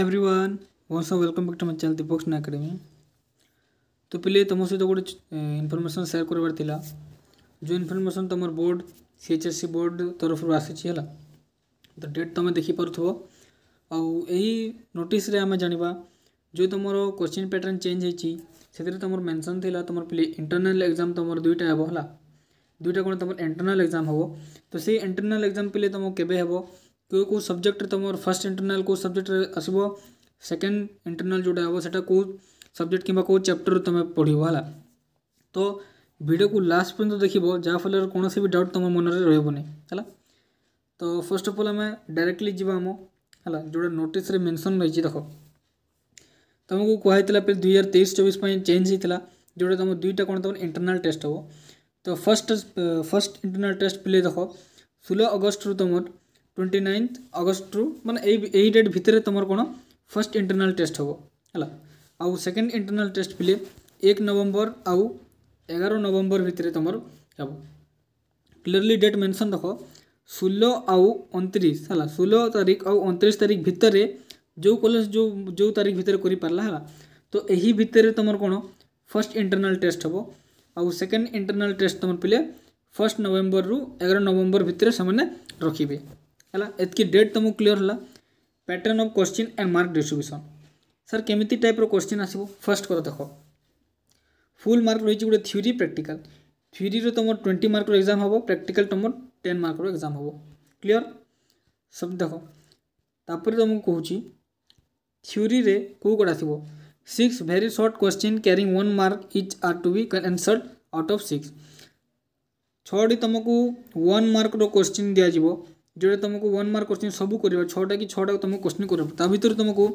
every hi everyone so welcome back to my channel Deepak स्ना academy तो पिले तुम सहित गोटे इनफर्मेसन सेयार करार था जो इनफर्मेसन तुम board C H S C board तरफ आसी है तो डेट तुम देखिपुर आई नोटिस आम जाना जो तुम क्वेश्चन पैटर्न चेंज होती तुम मेनसन थी तुम पिले इंटरनाल एग्जाम तुम दुईटा हे है दुईटा कौन तुम इंटरनाल एग्जाम हम तो से इंटरनाल एक्जाम पिले तुम केवे को सब्जेक्ट तुम फर्स्ट इंटरनाल को सब्जेक्ट आसो सेकेंड इंटरनाल जोटा हे सेटा कौ सब्जेक्ट किंवा କେଉଁ ଚାପ୍ଟର ତୁମେ ପଢ଼ିବ ହେଲା ତ ଭିଡ଼ିଓକୁ ଲାଷ୍ଟ ପର୍ଯ୍ୟନ୍ତ ଦେଖିବ ଯାହାଫଳରେ କୌଣସି ବି ଡାଉଟ୍ ତୁମ ମନରେ ରହିବନି ହେଲା ତ ଫାର୍ଷ୍ଟ ଅଫ୍ ଅଲ୍ ଆମେ ଡାଇରେକ୍ଟଲି ଯିବା ଆମ ହେଲା ଯେଉଁଟା ନୋଟିସ୍ରେ ମେନସନ୍ ରହିଛି ଦେଖ ତୁମକୁ କୁହାହେଇଥିଲା ପରେ ଦୁଇ ହଜାର ତେଇଶ ଚବିଶ ପାଇଁ ଚେଞ୍ଜ ହେଇଥିଲା ଯେଉଁଟା ତୁମ ଦୁଇଟା କ'ଣ ତୁମର ଇଣ୍ଟରନାଲ୍ ଟେଷ୍ଟ ହେବ ତ ଫାର୍ଷ୍ଟ ଫାର୍ଷ୍ଟ ଇଣ୍ଟରନାଲ୍ ଟେଷ୍ଟ ପିଲେ ଦେଖ ଷୋହଳ ଅଗଷ୍ଟରୁ ତୁମର ଟ୍ୱେଣ୍ଟି ନାଇନ୍ଥ ଅଗଷ୍ଟରୁ ମାନେ ଏଇ ଏଇ ଡେଟ୍ ଭିତରେ ତୁମର କ'ଣ ଫାର୍ଷ୍ଟ ଇଣ୍ଟରନାଲ୍ ଟେଷ୍ଟ ହେବ ହେଲା ଆଉ ସେକେଣ୍ଡ ଇଣ୍ଟରନାଲ୍ ଟେଷ୍ଟ ପିଲେ ଏକ ନଭେମ୍ବର ଆଉ ଏଗାର ନଭେମ୍ବର ଭିତରେ ତୁମର ହେବ କ୍ଲିୟରଲି ଡେଟ୍ ମେନସନ୍ ରଖ ষোলো আউ অনতিরিশ হল ষোলো তারিখ আউ অনতিরিশ তারিখ ভিতরে যে কলেজ যে যে তারিখ ভিতরে করে পারা হল তো এই ভিতরে তোমার কোণ ফার্স্ট ইন্টরনাল টেস্ট হব আউ সেকেন্ড ইন্টরনাল টেস্ট তোমার পিলে ফার্স্ট নভেম্বর রু এগারো নভেম্বর ভিতরে সে রখবে है डेट तुमको क्लीयर है pattern of question and mark distribution sir केमी टाइप रोश्चि आसो फर्स्ट कर देख फुल मार्क रही गोटे थ्योरी प्राक्टिकाल थ्योरी तुम ट्वेंटी मार्क एग्जाम हम प्राक्टिकाल तुम टेन मार्क एग्जाम हम क्लीयर सब देख तापर तुमको कह थ्योरी रे कौ कौट आसो six very short question carrying one mark each are to be answered out of six छोड़ी वन मार्क रोश्चि दिज्व जो तुमको वन मार्क क्वेश्चन सब कर छा कि छटा तुम क्वेश्चन कर भर तुमको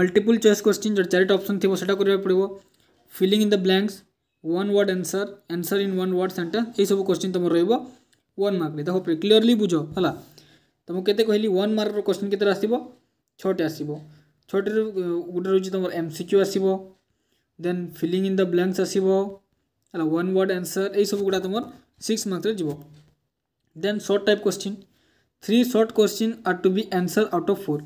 मल्टीपुल चयस क्वेश्चन जो चार्ट अप्सन थी से पड़ो filling in the blanks one word answer answer in one word sentence ये सब क्वेश्चन तुम रन मार्क देखो क्लीयरली बुझ है तुमको कहली वन मार्क क्वेश्चन के छटे आस छोटे गोटे रही तुम एम सिक्यू आस फिलिंग इन द ब्लांक्स आस वन वर्ड आंसर यही सब गुड़ा तुम six marks then short type question three short question are to be answer out of four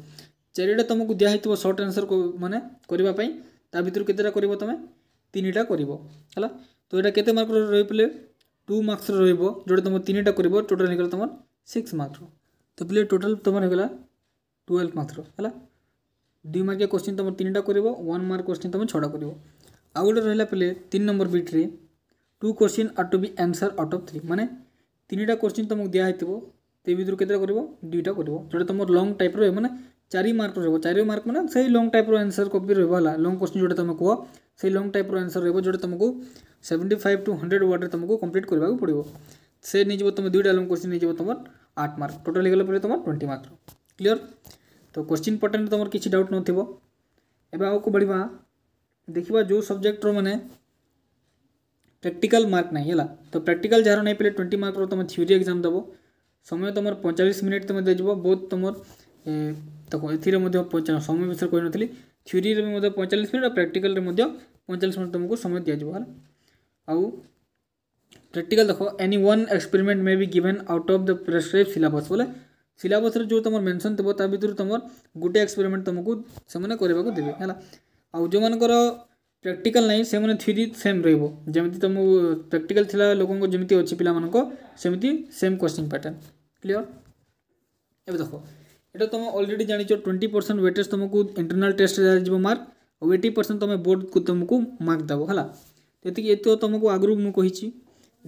ଚାରିଟା ତୁମକୁ ଦିଆହେଇଥିବ ସର୍ଟ ଆନ୍ସର୍ ମାନେ କରିବା ପାଇଁ ତା ଭିତରୁ କେତେଟା କରିବ ତୁମେ ତିନିଟା କରିବ ହେଲା ତ ଏଇଟା କେତେ ମାର୍କର ରହିଲେ ଟୁ ମାର୍କସର ରହିବ ଯେଉଁଟା ତୁମେ ତିନିଟା କରିବ ଟୋଟାଲ୍ ହେଇଗଲା ତୁମର ସିକ୍ସ ମାର୍କର ତ ପିଲେ ଟୋଟାଲ୍ ତୁମର ହେଇଗଲା ଟୁଏଲ୍ଭ ମାର୍କର ହେଲା ଦୁଇ ମାର୍କିଆ କୋଶ୍ଚିନ୍ ତୁମର ତିନିଟା କରିବ ୱାନ୍ ମାର୍କ କୋଶ୍ଚିନ୍ ତୁମେ ଛଅଟା କରିବ ଆଉ ଗୋଟେ ରହିଲା ପିଲେ ତିନି ନମ୍ବର ବିଟ୍ରେ two question are to be answer out of three ମାନେ ତିନିଟା କୋଶ୍ଚିନ୍ ତୁମକୁ ଦିଆହେଇଥିବ ते भितर के दुईटा कर तुम लंग टाइप रोह मैंने चार मार्क रोक चार मार्क मैंने से लंग टाइप रनसर कपी रहा लंग क्वेश्चन जो तुम कहो से लंग टाइप रनसर रोक जो तुमको सेवेंटी फाइव टू हंड्रेड में तुमको कम्प्लीट करा पड़ो से नहीं तुम दुईटा लंग क्वेश्चन नहीं जब तुम आठ मार्क टोटाल हो गला तुम ट्वेंटी मार्क क्लीयर तो क्वेश्चन पटर्न तुम किसी डाउट नगक बढ़िया देखा जो सब्जेक्ट रे प्राक्टिकाल मार्क नहीं है तो प्राक्टिकाल जहाँ नहीं पे ट्वेंटी मार्क तुम थीरी एक्जाम दबो ସମୟ ତୁମର ପଇଁଚାଳିଶ ମିନିଟ୍ ତୁମେ ଦେଇଯିବ ବହୁତ ତୁମର ତାକୁ ଏଥିରେ ମଧ୍ୟ ସମୟ ବିଷୟରେ କହିନଥିଲି ଥିଓରିରେ ବି ମଧ୍ୟ ପଇଁଚାଳିଶ ମିନିଟ୍ ଆଉ ପ୍ରାକ୍ଟିକାଲରେ ମଧ୍ୟ ପଇଁଚାଳିଶ ମିନିଟ୍ ତୁମକୁ ସମୟ ଦିଆଯିବ ହେଲା ଆଉ ପ୍ରାକ୍ଟିକାଲ ଦେଖ any one experiment may be given out of the prescribe syllabus ବୋଲେ ସିଲାବସ୍ରେ ଯେଉଁ ତୁମର ମେନସନ୍ ଥିବ ତା ଭିତରୁ ତୁମର ଗୋଟେ ଏକ୍ସପେରିମେଣ୍ଟ ତୁମକୁ ସେମାନେ କରିବାକୁ ଦେବେ ହେଲା ଆଉ ଯେଉଁମାନଙ୍କର प्राक्टिकाल नाई से थीरी सेम रमी तुम प्राक्टिकाल थी लोकों जमी अच्छे पेमती सेम क्वेश्चन पैटर्न क्लीअर एब देख ये तुम अलरेडी जाच ट्वेंटी परसेंट व्वेटेज तुमको इंटरनाल टेस्ट दिखाई मार्क और एट्टी परसेंट तुम बोर्ड को तुमको मार्क दबो है ये तो तुमको आगु मुझे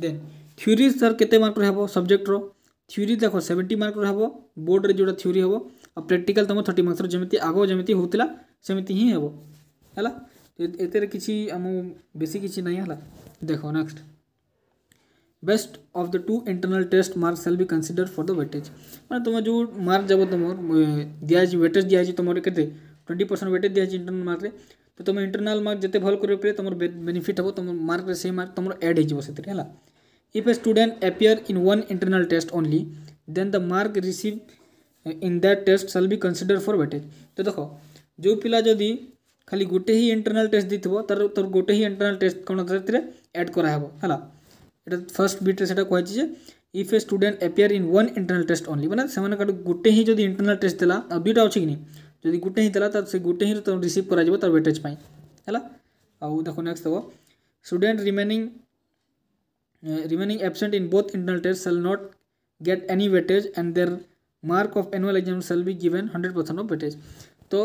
देन थ्योरी सर के मार्क हे सब्जेक्टर थ्योरी देखो सेवेन्टी मार्क हे बोर्ड में जोड़ा थ्योरी हे और प्राक्टिकाल तुम थर्टी मार्क्स जमी आगे जमी होता सेमती ही हे है एतर किसी बेस किसी नहीं है देख next best of the two internal test mark shall भी कनसीडर फर द वेटेज मैंने तुम जो मार्क जब तुम दिखाई व्वेटेज दिखाई तुम के ट्वेंटी परसेंट व्वेटेज दिखाई इंटरनाल मार्क तो तुम इंटरनाल मार्क जिते भल कर तुम बेनिफिट हम तुम मार्क से मार्क तुम एड होगा if a student appear in one internal test only then the mark receive in that test shall भी कनसीडर फर व्वेटेज तो देख जो पिला जदि खाली गोटे ही इंटरनाल टेस्ट दी थो तर तर गोटे ही इंटरनाल टेस्ट कौन तरह एड कराव है फर्स्ट बीट से कहुच्छी if a student appear in one internal test only मैंने से गोटे ही जो इंटरनाल टेस्ट दे दुईटा अच्छे कि नहीं जब गोटे ही देला से गोटे ही रिसीव कर तर वेटेज है देखो next the student remaining remaining absent in both internal test shall not get any weightage and their mark of annual exam shall be given hundred percent of weightage तो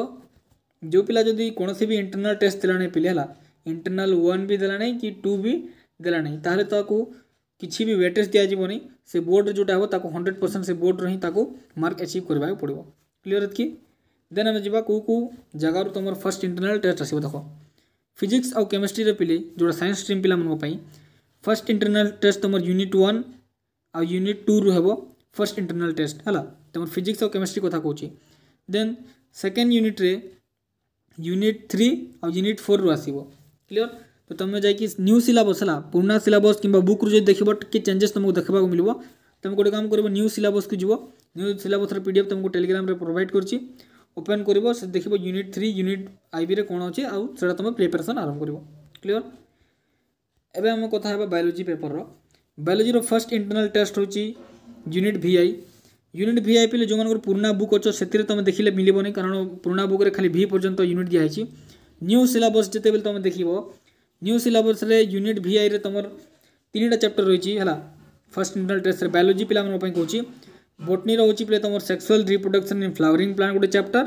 जो पिला जदि कौन भी इंटरनाल टेस्ट देला पिले इंटरनाल वन भी दे कि टू भी देला तो किसी भी वेटेज दिजावनी से बोर्ड जोटा हंड्रेड परसेंट से बोर्ड रही मार्क एचिव करवा पड़ो क्लीयर कि देन आम जा जगार तुम फर्स्ट इंटरनाल टेस्ट आसो देख फिजिक्स आउ केमिस्ट्री पिले जो सैंस स्ट्रीम पाई फर्स्ट इंटरनाल टेस्ट तुम यूनिट वन आउ यूनिट टू रु हे फर्स्ट इंटरनाल टेस्ट है तुम फिजिक्स आउ केमिस्ट्री कथा कौन देन सेकेंड यूनिट्रे યુનિટ થ્રી ଆଉ ୟୁନିଟ୍ ଫୋର୍ରୁ ଆସିବ କ୍ଲିଅର୍ ତ ତୁମେ ଯାଇକି ନ୍ୟୁ ସିଲାବସ୍ ହେଲା ପୁରୁଣା ସିଲାବସ୍ କିମ୍ବା ବୁକ୍ରୁ ଯଦି ଦେଖିବ ଟିକେ ଚେଞ୍ଜେସ୍ ତୁମକୁ ଦେଖିବାକୁ ମିଳିବ ତୁମେ ଗୋଟେ କାମ କରିବ ନ୍ୟୁ ସିଲାବସ୍କୁ ଯିବ ନ୍ୟୁ ସିଲାବସ୍ର ପି ଡି ଏଫ୍ ତୁମକୁ ଟେଲିଗ୍ରାମ୍ରେ ପ୍ରୋଭାଇଡ଼ କରିଛି ଓପେନ୍ କରିବ ସେ ଦେଖିବ ୟୁନିଟ୍ ଥ୍ରୀ ୟୁନିଟ୍ ଆଇବିରେ କ'ଣ ଅଛି ଆଉ ସେଇଟା ତୁମେ ପ୍ରିପାରେସନ୍ ଆରମ୍ଭ କରିବ କ୍ଲିଅର୍ ଏବେ ଆମ କଥା ହେବା ବାୟୋଲୋଜି ପେପର୍ର ବାୟୋଲୋଜିର ଫାର୍ଷ୍ଟ ଇଣ୍ଟରନାଲ୍ ଟେଷ୍ଟ ହେଉଛି unit V I unit V I ପିଲେ ଯେଉଁମାନଙ୍କର ପୁରୁଣା ବୁକ୍ ଅଛ ସେଥିରେ ତୁମେ ଦେଖିଲେ ମିଳିବନି କାରଣ ପୁରୁଣା ବୁକ୍ରେ ଖାଲି ଭି ପର୍ଯ୍ୟନ୍ତ ୟୁନିଟ୍ ଦିଆହେଇଛି ନ୍ୟୁ ସିଲାବସ୍ ଯେତେବେଳେ ତୁମେ ଦେଖିବ ନ୍ୟୁ ସିଲାବସ୍ରେ ୟୁନିଟ୍ ଭି ଆଇରେ ତୁମର ତିନିଟା ଚାପ୍ଟର ରହିଛି ହେଲା ଫାର୍ଷ୍ଟ ଇଣ୍ଟରନାଲ୍ ଟେଷ୍ଟରେ ବାୟୋଲୋଜି ପିଲାମାନଙ୍କ ପାଇଁ କହୁଛି ବୋଟନିର ହେଉଛି ପିଲା ତୁମର sexual reproduction in flowering plant ଗୋଟେ ଚାପ୍ଟର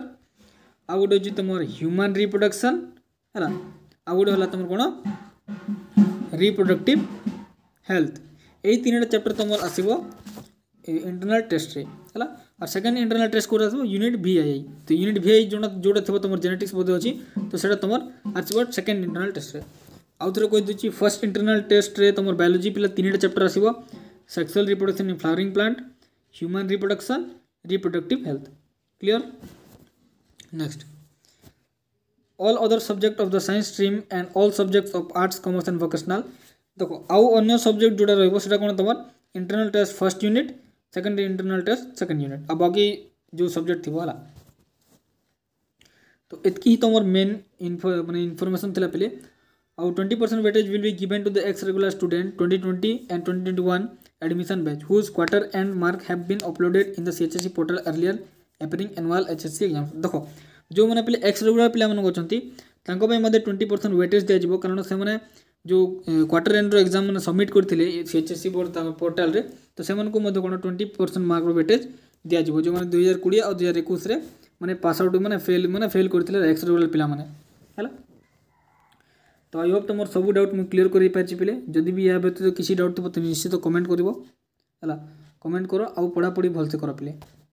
ଆଉ ଗୋଟେ ହେଉଛି ତୁମର ହ୍ୟୁମାନ୍ ରିପ୍ରଡକ୍ସନ୍ ହେଲା ଆଉ ଗୋଟେ ହେଲା ତୁମର କ'ଣ ରିପ୍ରଡକ୍ଟିଭ୍ ହେଲ୍ଥ ଏଇ ତିନିଟା ଚାପ୍ଟର ତୁମର ଆସିବ इंटरनाल टेस्ट रे हला और सेकंड इंटरनाल टेस्ट कौन थबो यूनिट भि आई आई तो यूनिट भि आई जो जो थोड़ा तुम जेनेटिक्स बदे अछि तो सेटा तुम आछबो सेकेंड इंटरनाल टेस्ट आउ आउथरे कोइ दुछि फर्स्ट इंटरनाल टेस्ट में तुम बायोलॉजी पिला तीनटा चैप्टर आसो sexual reproduction in flowering plant human reproduction reproductive health clear next all other subject of the science stream and all subjects of arts commerce and vocational देखो आउ अन्य subject जोडा रहबो सेटा कौन तुम internal test first unit second internal test second unit अब बाकी जो सब्जेक्ट थी वो वाला तो इतकी ही तो हमारे मेन मैंने इन्फॉर्मेशन थी पहले और twenty percent weightage will be given to the ex regular student twenty twenty and twenty twenty one admission batch whose quarter end mark have been uploaded in the C H S C portal earlier appearing annual H S C exam देखो जो मैंने पहले x regular पिला मैं twenty percent weightage दिज्व कारण से ଯେଉଁ quarter ଏଣ୍ଡର ଏକ୍ଜାମ୍ମାନେ ସବମିଟ୍ କରିଥିଲେ ସିଏଚ୍ଏସ୍ସି ବୋର୍ଡ଼ ପୋର୍ଟାଲରେ ତ ସେମାନଙ୍କୁ ମଧ୍ୟ କ'ଣ ଟ୍ୱେଣ୍ଟି ପରସେଣ୍ଟ ମାର୍କର ବେଟେଜ୍ ଦିଆଯିବ ଯେଉଁମାନେ ଦୁଇ ହଜାର କୋଡ଼ିଏ ଆଉ ଦୁଇ ହଜାର ଏକୋଇଶରେ ମାନେ ପାସ୍ ଆଉଟ୍ ମାନେ ଫେଲ୍ ମାନେ ଫେଲ୍ କରିଥିଲେ ଏକ୍ସଟ୍ରା ପିଲାମାନେ ହେଲା ତ ଆଇ ହୋପ୍ ତୁମର ସବୁ ଡାଉଟ୍ ମୁଁ କ୍ଲିୟର କରିପାରିଛି ପିଲେ ଯଦି ବି ଏହା ବ୍ୟତୀତ କିଛି ଡାଉଟ୍ ଥିବ ତ ନିଶ୍ଚିତ କମେଣ୍ଟ କରିବ ହେଲା କମେଣ୍ଟ କର ଆଉ ପଢ଼ାପଢ଼ି ଭଲସେ କର ପିଲେ